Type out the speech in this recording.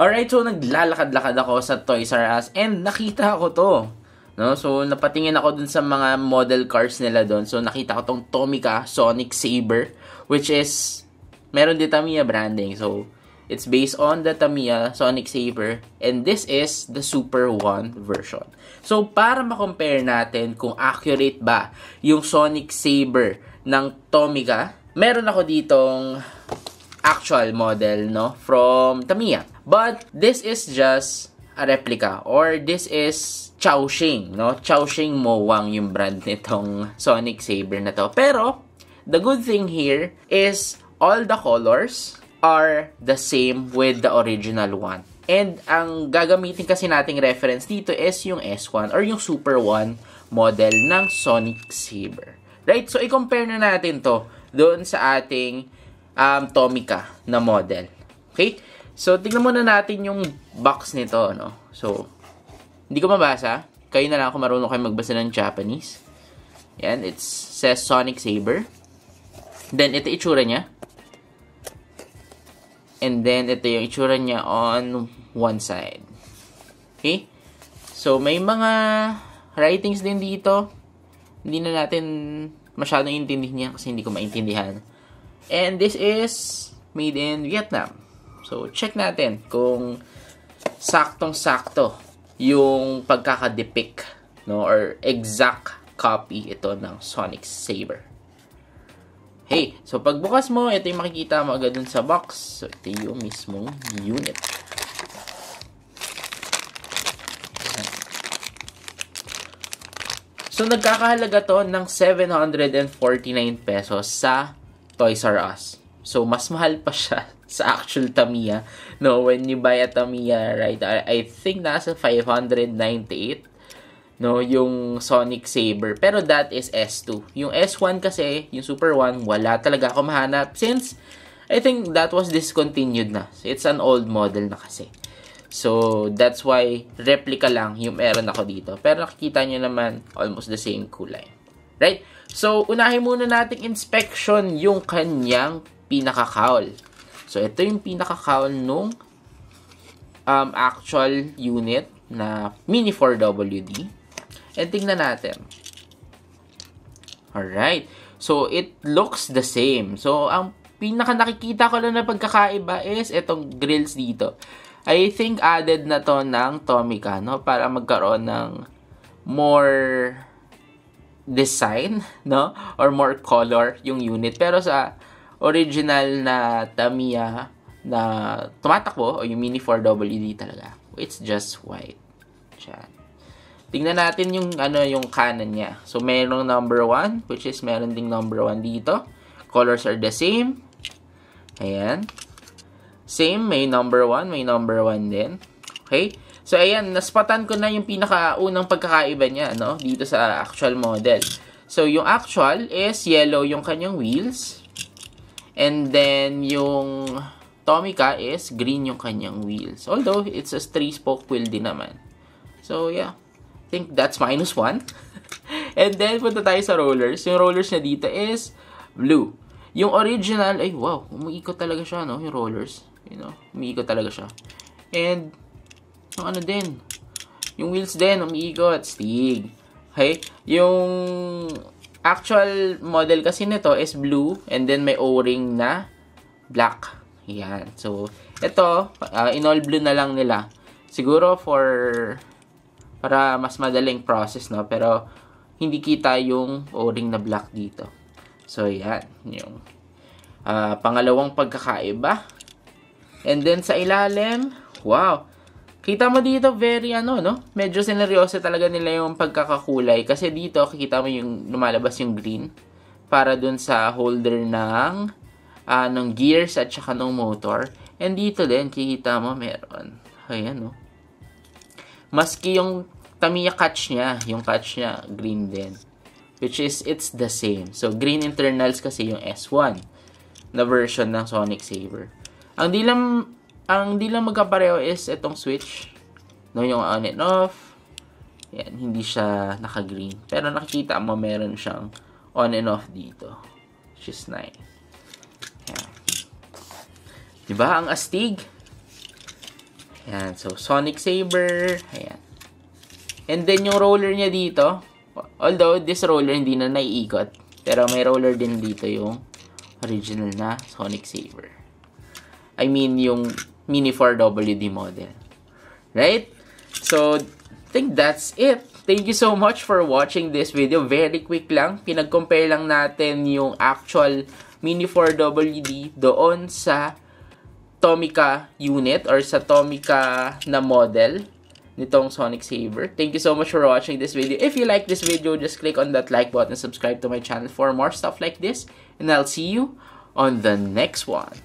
Alright, so naglalakad-lakad ako sa Toys R Us and nakita ko to. No? So, napatingin ako dun sa mga model cars nila dun. So, nakita ko tong Tomica Sonic Saber, which is, meron din Tamiya branding. So, it's based on the Tamiya Sonic Saber. And this is the Super 1 version. So, para makompare natin kung accurate ba yung Sonic Saber ng Tomica, meron ako ditong actual model, no? From Tamiya. But this is just a replica or this is Chaoxing, no? Chaoxing Mowang yung brand nitong Sonic Saber na to. Pero the good thing here is all the colors are the same with the original one. And ang gagamitin kasi nating reference dito is yung S1 or yung Super 1 model ng Sonic Saber. Right? So i-compare na natin to doon sa ating um, Tomica na model. Okay? So, tignan muna natin yung box nito, ano? So, hindi ko mabasa. Kayo na lang kung marunong kayo magbasa ng Japanese. Yan, it says Sonic Saber. Then, ito itsura niya. And then, ito yung itsura niya on one side. Okay? So, may mga writings din dito. Hindi na natin masyadong intindihan kasi hindi ko maintindihan. And this is made in Vietnam. So, check natin kung saktong-sakto yung pagkakadepict no, or exact copy ito ng Sonic Saber. Hey, so pagbukas mo, ito yung makikita mo agad dun sa box. So, ito yung mismong unit. So, nagkakahalaga to ng 749 pesos sa Toys R Us. So, mas mahal pa siya sa actual Tamiya. No, when you buy a Tamiya, right, I, I think nasa 598 no, yung Sonic Saber. Pero that is S2. Yung S1 kasi, yung Super 1, wala talaga ako mahanap since I think that was discontinued na. It's an old model na kasi. So, that's why replica lang yung meron ako dito. Pero nakikita nyo naman, almost the same kulay. Right? So, unahin muna nating inspection yung kanyang pinakakaol. So, ito yung pinaka-count nung um, actual unit na mini 4WD. And tingnan natin. Alright. So, it looks the same. So, ang pinaka nakikita ko lang na pagkakaiba is itong grills dito. I think added na to ng Tomica, no? Para magkaroon ng more design, no? Or more color yung unit. Pero sa original na Tamiya na tumatakbo o yung Mini 4WD talaga. It's just white. Chat. Tingnan natin yung ano yung kanan niya. So merong number 1 which is meron ding number 1 dito. Colors are the same. Ayan. Same, may number 1, may number 1 din. Okay? So ayan, naspatan ko na yung pinakaunang pagkakaiba niya no dito sa actual model. So yung actual is yellow yung kanyang wheels. And then, yung Tomica is green yung kanyang wheels. Although, it's a 3-spoke wheel din naman. So, yeah. I think that's minus 1. And then, punta tayo sa rollers. Yung rollers na dito is blue. Yung original, ay wow, umiikot talaga siya, no? Yung rollers. You know, umiikot talaga siya. And, yung ano din, yung wheels din, umiikot, stig. Okay? Yung actual model kasi nito is blue and then may o-ring na black. Yan. So, ito, uh, in all blue na lang nila. Siguro for para mas madaling process, no? Pero, hindi kita yung o-ring na black dito. So, yan. Yung uh, pangalawang pagkakaiba. And then, sa ilalim, wow! Kita mo dito, very ano, no? Medyo sineryoso talaga nila yung pagkakakulay. Kasi dito, kikita mo yung lumalabas yung green para dun sa holder ng, uh, ng gears at saka ng motor. And dito din, kikita mo meron. Ayan, no? Maski yung Tamiya catch niya, yung catch niya, green din. Which is, it's the same. So, green internals kasi yung S1 na version ng Sonic Saber. Ang di lang ang di lang magkapareho is itong switch. No, yung on and off. Yan, hindi siya naka-green. Pero nakikita mo meron siyang on and off dito. Which is nice. Yan. Diba? Ang astig. Yan. So, Sonic Saber. Ayan. And then, yung roller niya dito. Although, this roller hindi na naiikot. Pero may roller din dito yung original na Sonic Saber. I mean, yung Mini 4WD model. Right? So, I think that's it. Thank you so much for watching this video. Very quick lang. Pinag-compare lang natin yung actual Mini 4WD doon sa Tomica unit or sa Tomica na model nitong Sonic Saber. Thank you so much for watching this video. If you like this video, just click on that like button and subscribe to my channel for more stuff like this. And I'll see you on the next one.